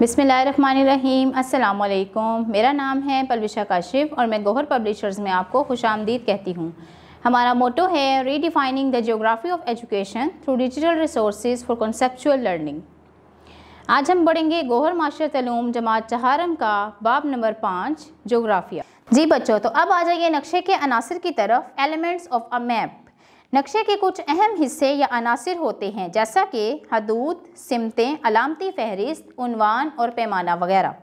बिसमीम अल्लाम मेरा नाम है पलविशा काशिफ और मैं गोहर पब्लिशर्स में आपको खुश आमदीद कहती हूँ हमारा मोटो है redefining the geography of education through digital resource for conceptual learning आज हम बढ़ेंगे गोहर माशरत तलूम जमात चहारम का बाब नंबर पाँच जोग्राफिया जी बच्चों तो अब आ जाइए नक्शे के अनासर की तरफ एलिमेंट्स ऑफ अ मैप नक्शे के कुछ अहम हिस्से या अनासर होते हैं जैसा कि हदूद सिमतें अलामती फहरिस्त उनवान और पैमाना वगैरह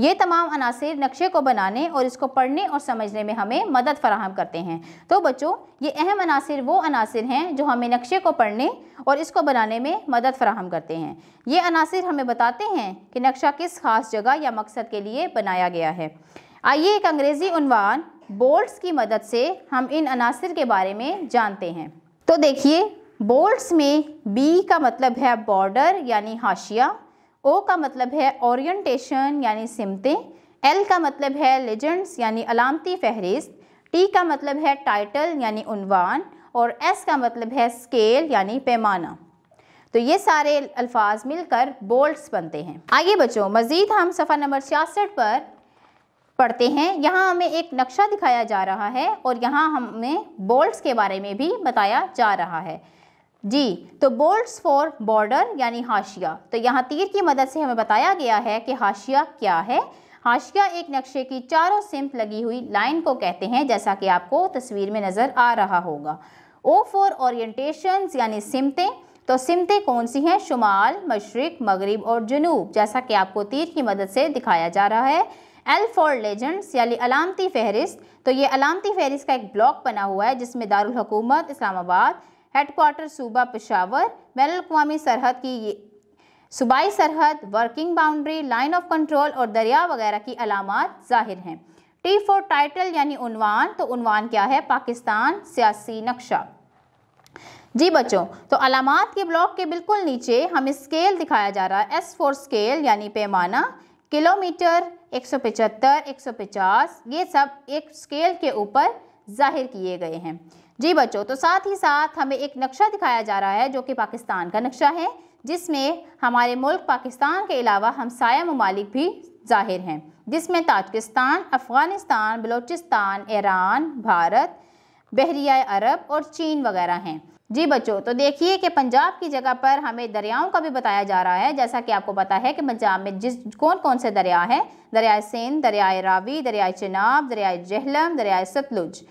ये तमाम अनासर नक्शे को बनाने और इसको पढ़ने और समझने में हमें मदद फराहम करते हैं तो बच्चों ये अहम अनासर वो अनासर हैं जो हमें नक्शे को पढ़ने और इसको बनाने में मदद फराहम करते हैं ये अनासर हमें बताते हैं कि नक्शा किस खास जगह या मकसद के लिए बनाया गया है आइए एक अंग्रेज़ी उनवान बोल्ट्स की मदद से हम इन अनासर के बारे में जानते हैं तो देखिए बोल्ट्स में बी का मतलब है बॉर्डर यानी हाशिया ओ का मतलब है ओरिएंटेशन यानी सिमतें एल का मतलब है लेजेंड्स यानी अलामती फहरिस्त टी का मतलब है टाइटल यानी उनवान और एस का मतलब है स्केल यानी पैमाना तो ये सारे अल्फाज मिलकर बोल्ट्स बनते हैं आइए बच्चों मज़ीद हम सफ़ा नंबर छियासठ पर पढ़ते हैं यहाँ हमें एक नक्शा दिखाया जा रहा है और यहाँ हमें बोल्ट्स के बारे में भी बताया जा रहा है जी तो बोल्ट्स फॉर बॉर्डर यानी हाशिया तो यहाँ तीर की मदद से हमें बताया गया है कि हाशिया क्या है हाशिया एक नक्शे की चारों सिम्प लगी हुई लाइन को कहते हैं जैसा कि आपको तस्वीर में नज़र आ रहा होगा ओ फॉर ओरिएंटेशन यानी सिमतें तो सिमतें कौन सी हैं शुमाल मशरक मगरब और जनूब जैसा कि आपको तीर की मदद से दिखाया जा रहा है एल फॉर लेजेंड्स यानी अलामती फहरिस्त तो ये अलामती फहरिस्त का एक ब्लॉक बना हुआ है जिसमें दारुल हुकूमत इस्लामाबाद हेडकोार्टर सूबा पेशावर बैन अवी सरहद की ये सूबाई सरहद working boundary line of control और दरिया वगैरह की अलामत ज़ाहिर हैं टी फॉर टाइटल यानी उनवान तो उनवान क्या है पाकिस्तान सियासी नक्शा जी बच्चों तो अलामत के ब्लॉक के बिल्कुल नीचे हमें स्केल दिखाया जा रहा है एस फोर स्केल यानी पैमाना किलोमीटर सौ 150 ये सब एक स्केल के ऊपर जाहिर किए गए हैं जी बच्चों तो साथ ही साथ हमें एक नक्शा दिखाया जा रहा है जो कि पाकिस्तान का नक्शा है जिसमें हमारे मुल्क पाकिस्तान के अलावा हमसाया ममालिक भी जाहिर हैं जिसमें ताजकिस्तान अफ़गानिस्तान बलूचिस्तान ईरान भारत बहरिया अरब और चीन वगैरह हैं जी बच्चों तो देखिए कि पंजाब की जगह पर हमें दरियाओं का भी बताया जा रहा है जैसा कि आपको पता है कि पंजाब में जिस कौन कौन से दरिया हैं दरियाए सिंध दरियाए रावी दरियाए चिनाब दरियाए जहलम दरियाए सतलुज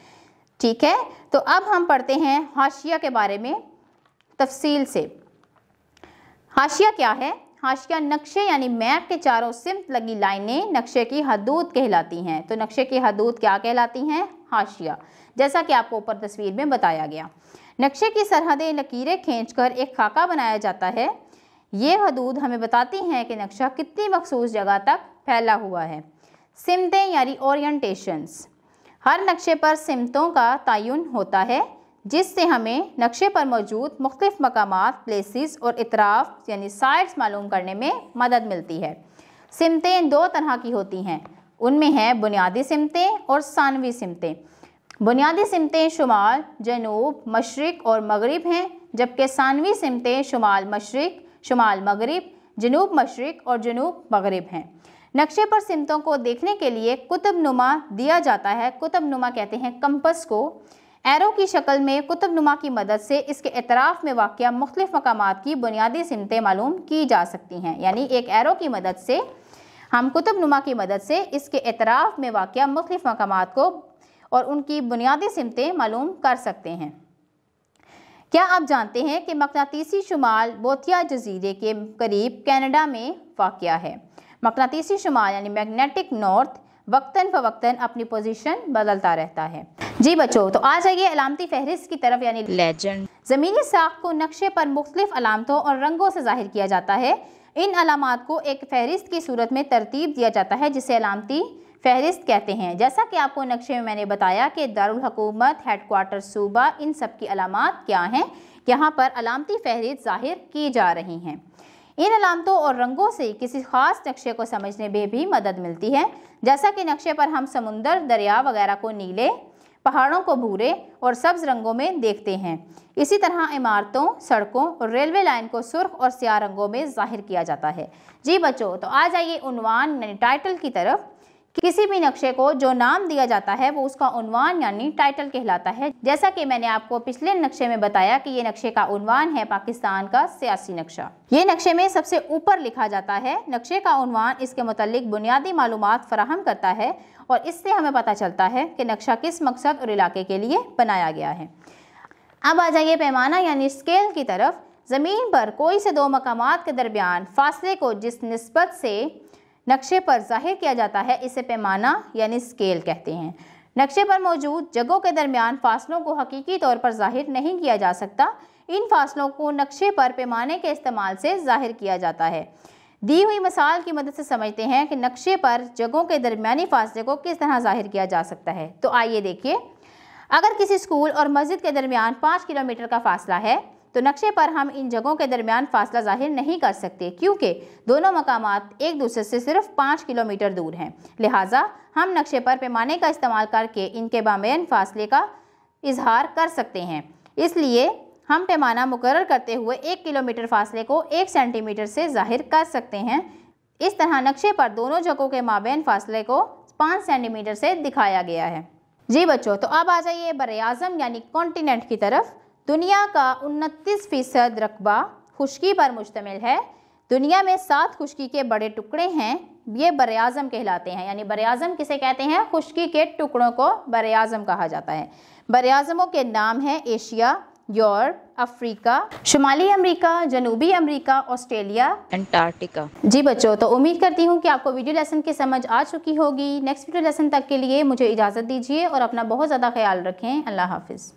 ठीक है तो अब हम पढ़ते हैं हाशिया के बारे में तफसील से हाशिया क्या है हाशिया नक्शे यानी मैप के चारों सिमत लगी लाइनें नक्शे की हदूद कहलाती हैं तो नक्शे की हदूद क्या कहलाती हैं हाशिया जैसा कि आपको ऊपर तस्वीर में बताया गया नक्शे की सरहदें लकीरें खींचकर एक खाका बनाया जाता है ये हदूद हमें बताती हैं कि नक्शा कितनी मखसूस जगह तक फैला हुआ है सिमतें यानी ओरिएंटेशंस हर नक्शे पर सिमतों का तयन होता है जिससे हमें नक्शे पर मौजूद मुख्तफ मकाम प्लेसिस और इतराफ़ यानी साइट्स मालूम करने में मदद मिलती है सिमतें दो तरह की होती हैं उनमें हैं बुनियादी सिमतें और सानवी सिमतें बुनियादी सिमतें शुमाल जनूब मशरक़ और मगरब हैं जबकि सानवी सिमतें शुमाल मशरक़ शुमाल मगरब जनूब मशरक़ और जनूब मगरब हैं नक्शे पर सिमतों को देखने के लिए कुतुब नुमा दिया जाता है कुतुब नुमा कहते हैं कंपस को एरो की शक्ल में कुतब नुमा की मदद से इसके अतराफ़ में वाक़ मुख्तफ मकाम की बुनियादी सिमतें मालूम की जा सकती हैं यानी एक एरो की मदद से हम कुतुब नुमा की मदद से इसके अतराफ़ में वाक़ मुख्तफ मकाम को और उनकी बुनियादी सिमतें मालूम कर सकते हैं क्या आप जानते हैं कि मकनातीसी शुमाल बोथिया जजीरे के करीब कनाडा में वाक़ है मकनातीसी शुमाल यानी मैग्नेटिक नॉर्थ वक्ता फ़वक्ता अपनी पोजीशन बदलता रहता है जी बच्चों तो आ जाइए अलामती फहरिस्त की तरफ यानी लेजेंड ज़मीनी साख को नक्शे पर मुख्तलिफ अलामतों और रंगों से जाहिर किया जाता है इन अलामत को एक फहरिस्त की सूरत में तरतीब दिया जाता है जिसे अलामती फहरिस्त कहते हैं जैसा कि आपको नक्शे में मैंने बताया कि दारुल हकूमत हेडकोार्टर सूबा इन सब की अलामत क्या हैं यहाँ पर अलामती फहरिस्त ज़ाहिर की जा रही हैं इन अलामतों और रंगों से किसी खास नक्शे को समझने में भी मदद मिलती है जैसा कि नक्शे पर हम समुंदर दरिया वगैरह को नीले पहाड़ों को भूरे और सब्ज रंगों में देखते हैं इसी तरह इमारतों सड़कों और रेलवे लाइन को सुर्ख और स्याह रंगों में जाहिर किया जाता है जी बच्चों तो आ जाइए उनवान टाइटल की तरफ किसी भी नक्शे को जो नाम दिया जाता है वो उसका उनवान यानी टाइटल कहलाता है जैसा कि मैंने आपको पिछले नक्शे में बताया कि ये नक्शे का उनवान है पाकिस्तान का सियासी नक्शा ये नक्शे में सबसे ऊपर लिखा जाता है नक्शे का उनवान इसके मतलब बुनियादी मालूम फराहम करता है और इससे हमें पता चलता है कि नक्शा किस मकसद और इलाके के लिए बनाया गया है अब आ जाइए पैमाना यानी स्केल की तरफ ज़मीन पर कोई से दो मकाम के दरमियान फासले को जिस नस्बत से नक्शे पर जाहिर किया जाता है इसे पैमाना यानी स्केल कहते हैं नक्शे पर मौजूद जगहों के दरमियान फासलों को हकीकी तौर पर जाहिर नहीं किया जा सकता इन फासलों को नक्शे पर पैमाने के इस्तेमाल से जाहिर किया जाता है दी हुई मिसाल की मदद से समझते हैं कि नक्शे पर जगहों के दरमियानी फासले को किस तरह जाहिर किया जा सकता है तो आइए देखिए अगर किसी स्कूल और मस्जिद के दरमियान पाँच किलोमीटर का फासला है तो नक्शे पर हम इन जगहों के दरमियान फासला जाहिर नहीं कर सकते क्योंकि दोनों मकाम एक दूसरे से सिर्फ पाँच किलोमीटर दूर हैं लिहाजा हम नक्शे पर पैमाने का इस्तेमाल करके इनके बामेन फासले का इजहार कर सकते हैं इसलिए हम पैमाना मुकर करते हुए एक किलोमीटर फासले को एक सेंटीमीटर से जाहिर कर सकते हैं इस तरह नक्शे पर दोनों जगहों के माबेन फासले को पाँच सेंटीमीटर से दिखाया गया है जी बच्चों तो अब आ जाइए बर यानी कॉन्टीनेंट की तरफ दुनिया का उनतीस फीसद रकबा खुशकी पर मुश्तमिल है दुनिया में सात खुशकी के बड़े टुकड़े हैं ये बर अज़म कहलाते हैं यानी बर अज़म किसे कहते हैं खुशकी के टुकड़ों को बर अज़म कहा जाता है बर अज़मों के नाम हैं एशिया यूरोप अफ्रीका शुमाली अमेरिका जनूबी अमेरिका ऑस्ट्रेलिया अंटार्कटिका जी बच्चों तो उम्मीद करती हूँ कि आपको वीडियो लेसन की समझ आ चुकी होगी नेक्स्ट वीडियो लेसन तक के लिए मुझे इजाज़त दीजिए और अपना बहुत ज़्यादा ख्याल रखें अल्लाह हाफिज़